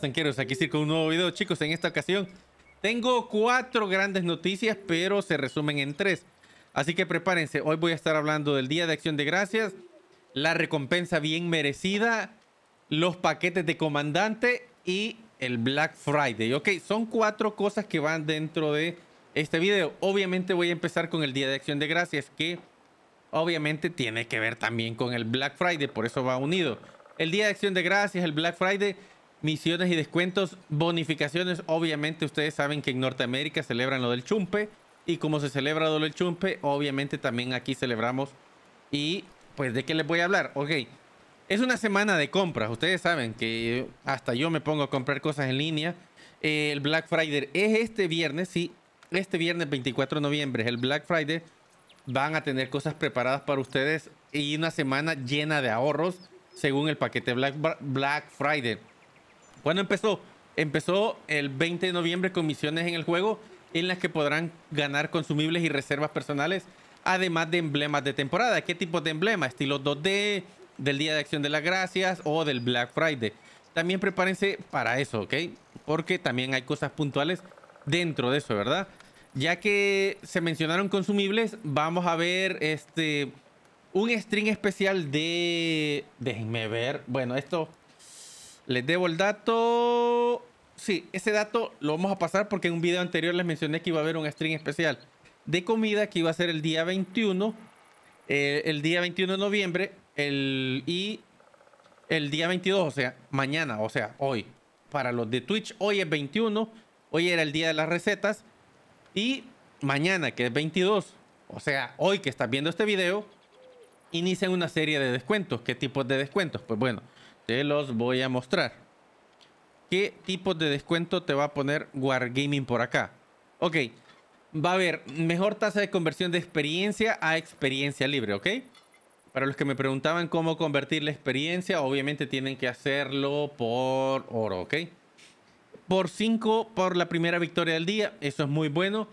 Tanqueros, aquí estoy con un nuevo video chicos, en esta ocasión tengo cuatro grandes noticias pero se resumen en tres así que prepárense, hoy voy a estar hablando del día de acción de gracias la recompensa bien merecida los paquetes de comandante y el Black Friday ok, son cuatro cosas que van dentro de este video, obviamente voy a empezar con el día de acción de gracias que obviamente tiene que ver también con el Black Friday, por eso va unido el día de acción de gracias, el Black Friday misiones y descuentos, bonificaciones. Obviamente ustedes saben que en Norteamérica celebran lo del chumpe. Y como se celebra lo del chumpe, obviamente también aquí celebramos. Y pues de qué les voy a hablar. Ok, es una semana de compras. Ustedes saben que hasta yo me pongo a comprar cosas en línea. el Black Friday es este viernes, sí. Este viernes 24 de noviembre es el Black Friday. Van a tener cosas preparadas para ustedes y una semana llena de ahorros según el paquete Black, Black Friday. ¿Cuándo empezó? Empezó el 20 de noviembre con misiones en el juego en las que podrán ganar consumibles y reservas personales, además de emblemas de temporada. ¿Qué tipo de emblema? Estilo 2D, del Día de Acción de las Gracias o del Black Friday. También prepárense para eso, ¿ok? Porque también hay cosas puntuales dentro de eso, ¿verdad? Ya que se mencionaron consumibles, vamos a ver este un string especial de... Déjenme ver. Bueno, esto les debo el dato. Sí, ese dato lo vamos a pasar porque en un video anterior les mencioné que iba a haber un stream especial de comida que iba a ser el día 21. Eh, el día 21 de noviembre el, y el día 22, o sea, mañana, o sea, hoy. Para los de Twitch, hoy es 21. Hoy era el día de las recetas. Y mañana, que es 22, o sea, hoy que estás viendo este video, inician una serie de descuentos. ¿Qué tipos de descuentos? Pues bueno, te los voy a mostrar. ¿Qué tipo de descuento te va a poner Wargaming por acá? Ok, va a haber mejor tasa de conversión de experiencia a experiencia libre, ¿ok? Para los que me preguntaban cómo convertir la experiencia, obviamente tienen que hacerlo por oro, ¿ok? Por 5 por la primera victoria del día, eso es muy bueno.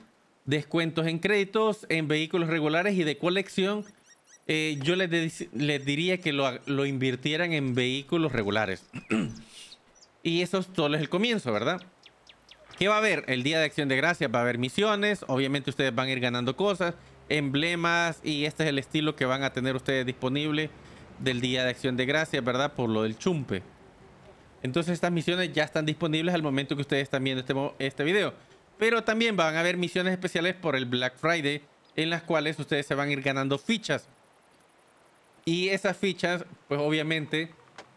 Descuentos en créditos, en vehículos regulares y de colección eh, yo les, les, diría que lo, invirtieran en vehículos regulares. y eso solo es el comienzo, ¿verdad? ¿Qué va a haber? El Día de Acción de Gracias va a haber misiones, obviamente ustedes van a ir ganando cosas, emblemas y este es el estilo que van a tener ustedes disponible del Día de Acción de Gracias, ¿verdad? Por lo del chumpe. Entonces estas misiones ya están disponibles al momento que ustedes están viendo este, este video. Pero también van a haber misiones especiales por el Black Friday en las cuales ustedes se van a ir ganando fichas. Y esas fichas, pues obviamente,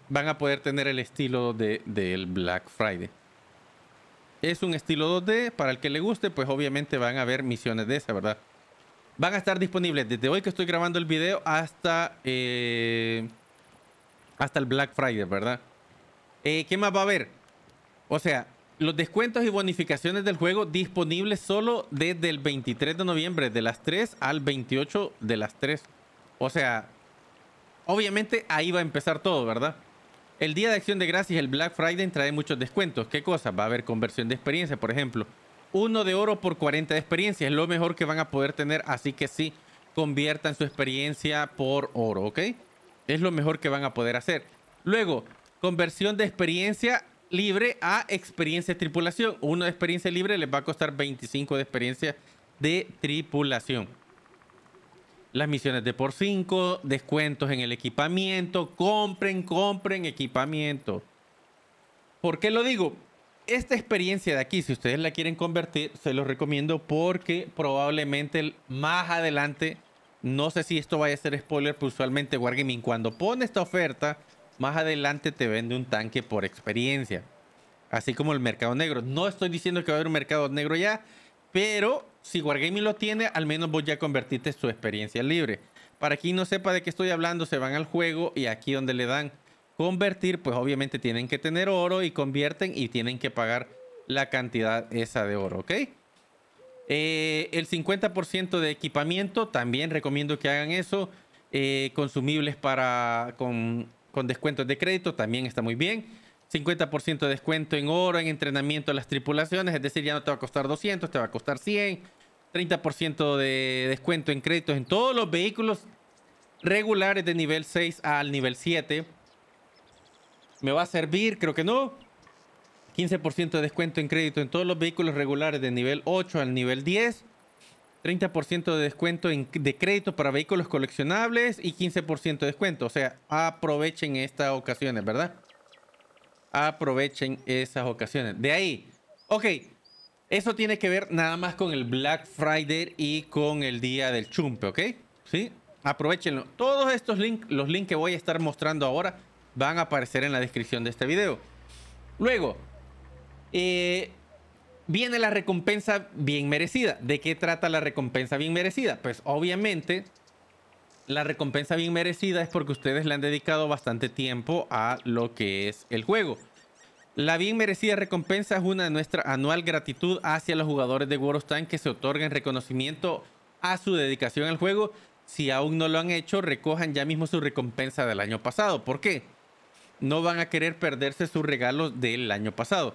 van a poder tener el estilo de, del Black Friday. Es un estilo 2D, para el que le guste, pues obviamente van a haber misiones de esa, ¿verdad? Van a estar disponibles desde hoy que estoy grabando el video hasta, eh, hasta el Black Friday, ¿verdad? Eh, ¿Qué más va a haber? O sea, los descuentos y bonificaciones del juego disponibles solo desde el 23 de noviembre de las 3 al 28 de las 3. O sea, Obviamente ahí va a empezar todo, ¿verdad? El día de acción de gracias, el Black Friday, trae muchos descuentos. ¿Qué cosa? Va a haber conversión de experiencia, por ejemplo. Uno de oro por 40 de experiencia es lo mejor que van a poder tener. Así que sí, conviertan su experiencia por oro, ¿ok? Es lo mejor que van a poder hacer. Luego, conversión de experiencia libre a experiencia de tripulación. Uno de experiencia libre les va a costar 25 de experiencia de tripulación las misiones de por 5, descuentos en el equipamiento, compren, compren equipamiento. ¿Por qué lo digo? Esta experiencia de aquí, si ustedes la quieren convertir, se los recomiendo porque probablemente más adelante, no sé si esto vaya a ser spoiler, pero usualmente Wargaming cuando pone esta oferta, más adelante te vende un tanque por experiencia. Así como el mercado negro. No estoy diciendo que va a haber un mercado negro ya, pero si Wargaming lo tiene, al menos vos ya convertiste su experiencia libre. Para quien no sepa de qué estoy hablando, se van al juego y aquí donde le dan convertir, pues obviamente tienen que tener oro y convierten y tienen que pagar la cantidad esa de oro, ¿ok? Eh, el 50% de equipamiento, también recomiendo que hagan eso. Eh, consumibles para con descuentos de crédito, también está muy bien. 50% de descuento en oro, en entrenamiento a las tripulaciones, es decir, ya no te va a costar 200, te va a costar 100, 30% de descuento en créditos en todos los vehículos regulares de nivel 6 al nivel 7. ¿Me va a servir? Creo que no. 15% de descuento en crédito en todos los vehículos regulares de nivel 8 al nivel 10. 30% de descuento en, de crédito para vehículos coleccionables y 15% de descuento. O sea, aprovechen estas ocasiones, ¿verdad? aprovechen esas ocasiones. De ahí, ok, eso tiene que ver nada más con el Black Friday y con el día del chumpe, ¿ok? Sí, aprovechenlo. Todos estos links, los links que voy a estar mostrando ahora, van a aparecer en la descripción de este video. Luego, eh, viene la recompensa bien merecida. ¿De qué trata la recompensa bien merecida? Pues obviamente la recompensa bien merecida es porque ustedes le han dedicado bastante tiempo a lo que es el juego. La bien merecida recompensa es una de nuestra anual gratitud hacia los jugadores de World of Tanks que se otorguen reconocimiento a su dedicación al juego. Si aún no lo han hecho, recojan ya mismo su recompensa del año pasado. ¿Por qué? No van a querer perderse sus regalos del año pasado.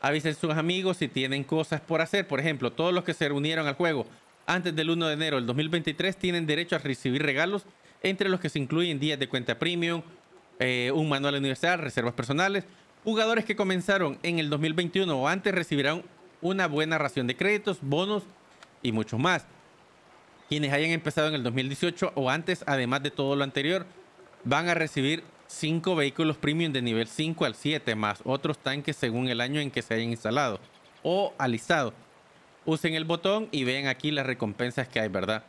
Avisen a sus amigos si tienen cosas por hacer. Por ejemplo, todos los que se reunieron al juego antes del 1 de enero del 2023 tienen derecho a recibir regalos, entre los que se incluyen días de cuenta premium, eh, un manual universal, reservas personales. Jugadores que comenzaron en el 2021 o antes recibirán una buena ración de créditos, bonos y mucho más. Quienes hayan empezado en el 2018 o antes, además de todo lo anterior, van a recibir 5 vehículos premium de nivel 5 al 7, más otros tanques según el año en que se hayan instalado o alistado usen el botón y vean aquí las recompensas que hay, ¿verdad?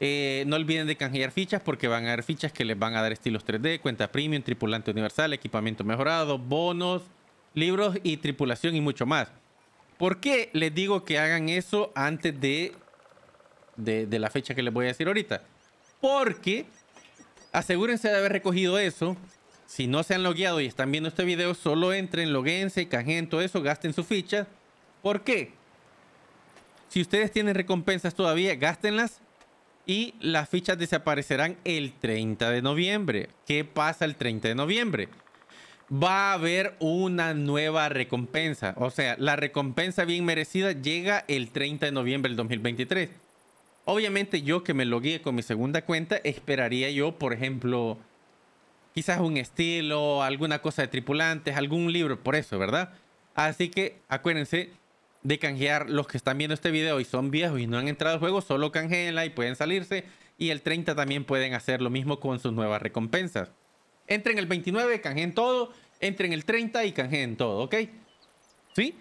Eh, no olviden de canjear fichas porque van a haber fichas que les van a dar estilos 3D, cuenta premium, tripulante universal, equipamiento mejorado, bonos, libros y tripulación y mucho más. ¿Por qué les digo que hagan eso antes de, de, la fecha que les voy a decir ahorita? Porque asegúrense de haber recogido eso. Si no se han logueado y están viendo este video, solo entren, loguense, canjeen todo eso, gasten sus fichas. ¿Por qué? Si ustedes tienen recompensas todavía, gástenlas. Y las fichas desaparecerán el 30 de noviembre. ¿Qué pasa el 30 de noviembre? Va a haber una nueva recompensa. O sea, la recompensa bien merecida llega el 30 de noviembre del 2023. Obviamente yo que me logué con mi segunda cuenta, esperaría yo, por ejemplo, quizás un estilo, alguna cosa de tripulantes, algún libro, por eso, ¿verdad? Así que acuérdense, de canjear los que están viendo este video y son viejos y no han entrado al juego, solo canjeenla y pueden salirse. Y el 30 también pueden hacer lo mismo con sus nuevas recompensas. Entren el 29, canjeen todo. Entren el 30 y canjeen todo, ¿ok? ¿Sí?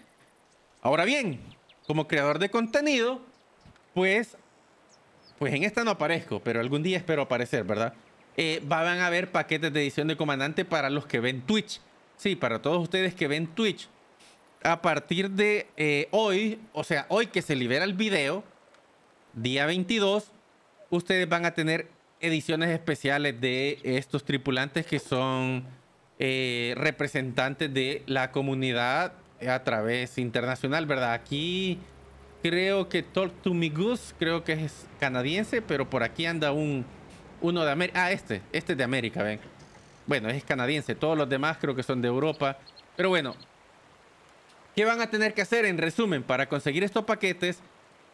Ahora bien, como creador de contenido, pues, pues en esta no aparezco, pero algún día espero aparecer, ¿verdad? Eh, van a haber paquetes de edición de comandante para los que ven Twitch. Sí, para todos ustedes que ven Twitch a partir de eh, hoy, o sea, hoy que se libera el video, día 22, ustedes van a tener ediciones especiales de estos tripulantes que son eh, representantes de la comunidad a través internacional, ¿verdad? Aquí creo que Talk to Me Goose, creo que es canadiense, pero por aquí anda un uno de América. Ah, este, este es de América, ven. Bueno, es canadiense, todos los demás creo que son de Europa. Pero bueno, ¿Qué van a tener que hacer? En resumen, para conseguir estos paquetes,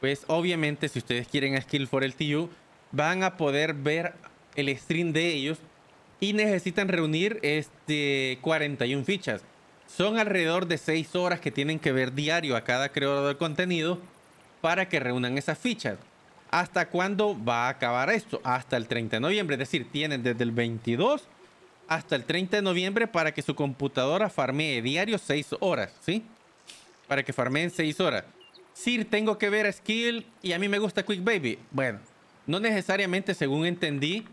pues obviamente si ustedes quieren a Skill for LTU, van a poder ver el stream de ellos y necesitan reunir este 41 fichas. Son alrededor de 6 horas que tienen que ver diario a cada creador de contenido para que reúnan esas fichas. ¿Hasta cuándo va a acabar esto? Hasta el 30 de noviembre, es decir, tienen desde el 22 hasta el 30 de noviembre para que su computadora farmee diario 6 horas, ¿sí? para que farmen 6 horas. Sir, tengo que ver Skill y a mí me gusta Quick Baby. Bueno, no necesariamente, según entendí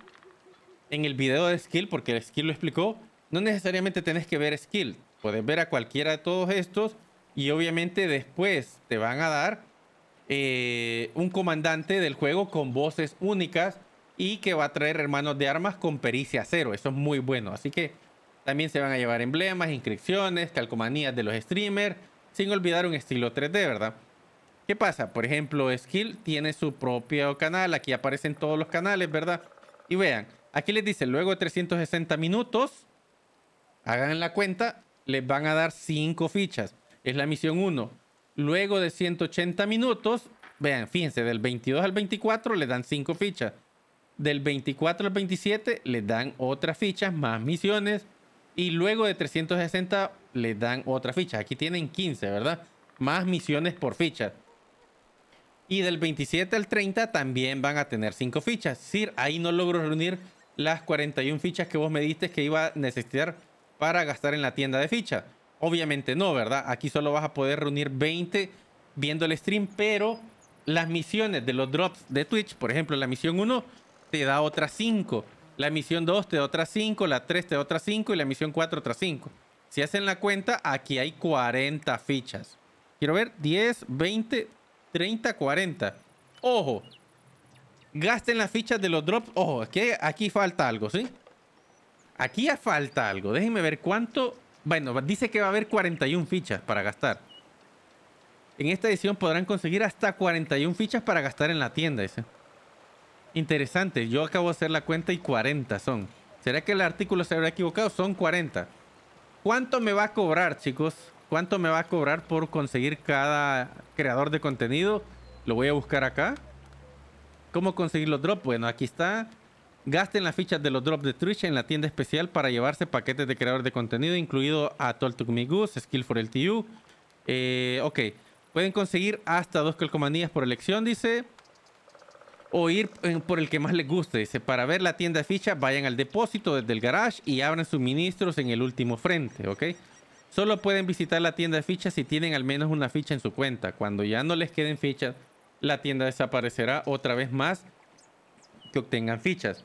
en el video de Skill, porque el Skill lo explicó, no necesariamente tenés que ver Skill. Puedes ver a cualquiera de todos estos y obviamente después te van a dar eh, un comandante del juego con voces únicas y que va a traer hermanos de armas con pericia cero. Eso es muy bueno. Así que también se van a llevar emblemas, inscripciones, calcomanías de los streamers sin olvidar un estilo 3D, ¿verdad? ¿Qué pasa? Por ejemplo, Skill tiene su propio canal, aquí aparecen todos los canales, ¿verdad? Y vean, aquí les dice, luego de 360 minutos, hagan la cuenta, les van a dar 5 fichas. Es la misión 1. Luego de 180 minutos, vean, fíjense, del 22 al 24 le dan 5 fichas. Del 24 al 27 le dan otras fichas, más misiones. Y luego de 360 le dan otra ficha. Aquí tienen 15, ¿verdad? Más misiones por ficha. Y del 27 al 30 también van a tener 5 fichas. Sir, ahí no logro reunir las 41 fichas que vos me diste que iba a necesitar para gastar en la tienda de ficha Obviamente no, ¿verdad? Aquí solo vas a poder reunir 20 viendo el stream, pero las misiones de los drops de Twitch, por ejemplo, la misión 1 te da otras 5, la misión 2 te da otras 5, la 3 te da otras 5 y la misión 4 otras 5. Si hacen la cuenta, aquí hay 40 fichas. Quiero ver 10, 20, 30, 40. Ojo. Gasten las fichas de los drops. Ojo, aquí falta algo, ¿sí? Aquí falta algo. Déjenme ver cuánto... Bueno, dice que va a haber 41 fichas para gastar. En esta edición podrán conseguir hasta 41 fichas para gastar en la tienda, Interesante, yo acabo de hacer la cuenta y 40 son. ¿Será que el artículo se habrá equivocado? Son 40. ¿Cuánto me va a cobrar, chicos? ¿Cuánto me va a cobrar por conseguir cada creador de contenido? Lo voy a buscar acá. ¿Cómo conseguir los drops? Bueno, aquí está. Gasten las fichas de los drops de Twitch en la tienda especial para llevarse paquetes de creador de contenido, incluido a Talk Skill for LTU. Eh, ok. Pueden conseguir hasta dos calcomanías por elección, dice o ir eh, por el que más les guste. Dice, para ver la tienda de fichas, vayan al depósito desde el garage y abran suministros en el último frente, ¿ok? Solo pueden visitar la tienda de fichas si tienen al menos una ficha en su cuenta. Cuando ya no les queden fichas, la tienda desaparecerá otra vez más que obtengan fichas.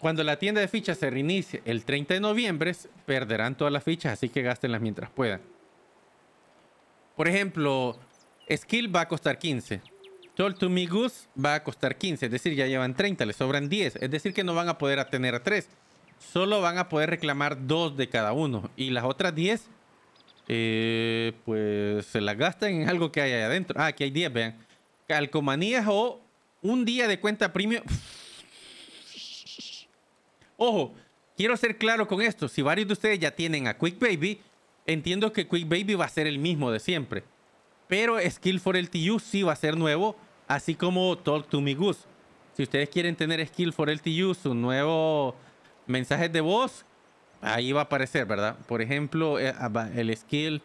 Cuando la tienda de fichas se reinicie el 30 de noviembre, perderán todas las fichas, así que gástenlas mientras puedan. Por ejemplo, skill va a costar 15. Toll to Me va a costar 15, es decir, ya llevan 30, le sobran 10. Es decir, que no van a poder atener a 3. Solo van a poder reclamar 2 de cada uno. Y las otras 10, eh, pues se las gastan en algo que hay adentro. Ah, aquí hay 10, vean. Calcomanías o un día de cuenta premium. Ojo, quiero ser claro con esto. Si varios de ustedes ya tienen a Quick Baby, entiendo que Quick Baby va a ser el mismo de siempre. Pero Skill for LTU sí va a ser nuevo, así como Talk to Me Goose. Si ustedes quieren tener Skill for LTU, su nuevo mensaje de voz, ahí va a aparecer, ¿verdad? Por ejemplo, eh, ah, el skill,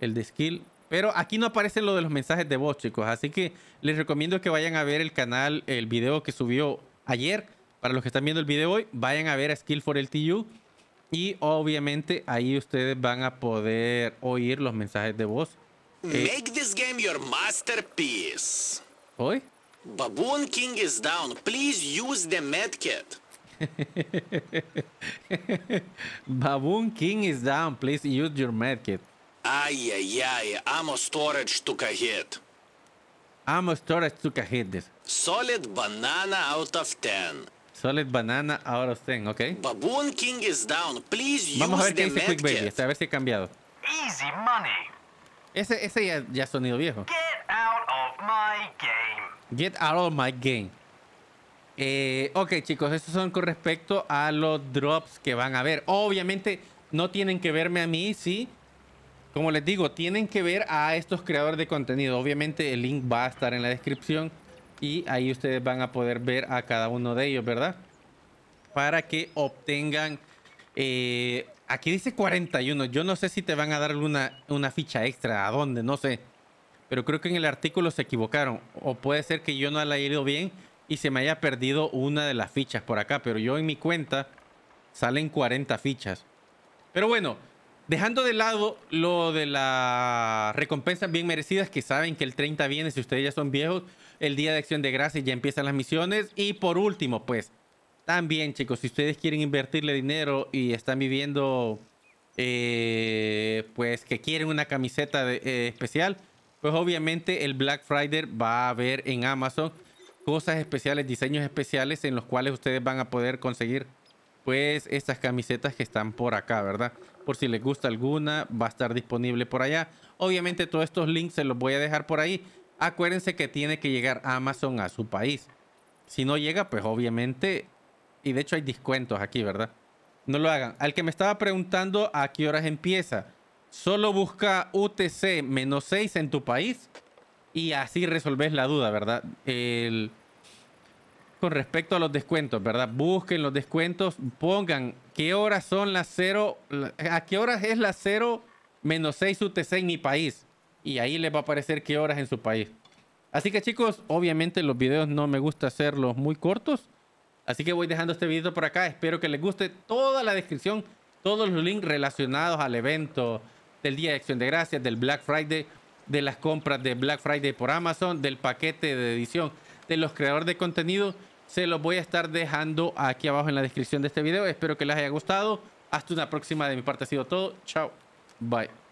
el de skill. Pero aquí no aparece lo de los mensajes de voz, chicos. Así que les recomiendo que vayan a ver el canal, el video que subió ayer. Para los que están viendo el video hoy, vayan a ver Skill for LTU. Y obviamente ahí ustedes van a poder oír los mensajes de voz Make this game your masterpiece. Oi? Baboon King is down. Please use the medkit. Baboon King is down. Please use your medkit. Ay, ay, ay. Ammo storage took a hit. Ammo storage took a hit. This. Solid banana out of 10. Solid banana out of 10, ok. Baboon King is down. Please use Vamos a ver qué dice Quick ver si cambiado. Easy money. Ese, ya, ya sonido viejo. Get out of my game. Get out of my game. Eh, ok, chicos, estos son con respecto a los drops que van a ver. Obviamente no tienen que verme a mí, sí. Como les digo, tienen que ver a estos creadores de contenido. Obviamente el link va a estar en la descripción y ahí ustedes van a poder ver a cada uno de ellos, ¿verdad? Para que obtengan eh, Aquí dice 41. Yo no sé si te van a dar una, una ficha extra. ¿A dónde? No sé. Pero creo que en el artículo se equivocaron. O puede ser que yo no la haya ido bien y se me haya perdido una de las fichas por acá. Pero yo en mi cuenta salen 40 fichas. Pero bueno, dejando de lado lo de las recompensas bien merecidas, que saben que el 30 viene si ustedes ya son viejos. El día de acción de gracias ya empiezan las misiones. Y por último, pues, también, chicos, si ustedes quieren invertirle dinero y están viviendo, eh, pues que quieren una camiseta eh, especial, pues obviamente el Black Friday va a haber en Amazon cosas especiales, diseños especiales en los cuales ustedes van a poder conseguir pues estas camisetas que están por acá, ¿verdad? Por si les gusta alguna, va a estar disponible por allá. Obviamente todos estos links se los voy a dejar por ahí. Acuérdense que tiene que llegar Amazon a su país. Si no llega, pues obviamente y de hecho hay descuentos aquí, ¿verdad? No lo hagan. Al que me estaba preguntando a qué horas empieza, solo busca UTC menos 6 en tu país y así resolves la duda, ¿verdad? El... Con respecto a los descuentos, ¿verdad? Busquen los descuentos, pongan qué horas son las 0, a qué horas es la 0 menos 6 UTC en mi país. Y ahí les va a aparecer qué horas en su país. Así que chicos, obviamente los videos no me gusta hacerlos muy cortos. Así que voy dejando este video por acá. Espero que les guste toda la descripción, todos los links relacionados al evento del Día de Acción de Gracias, del Black Friday, de las compras de Black Friday por Amazon, del paquete de edición de los creadores de contenido. Se los voy a estar dejando aquí abajo en la descripción de este video. Espero que les haya gustado. Hasta una próxima. De mi parte ha sido todo. Chao. Bye.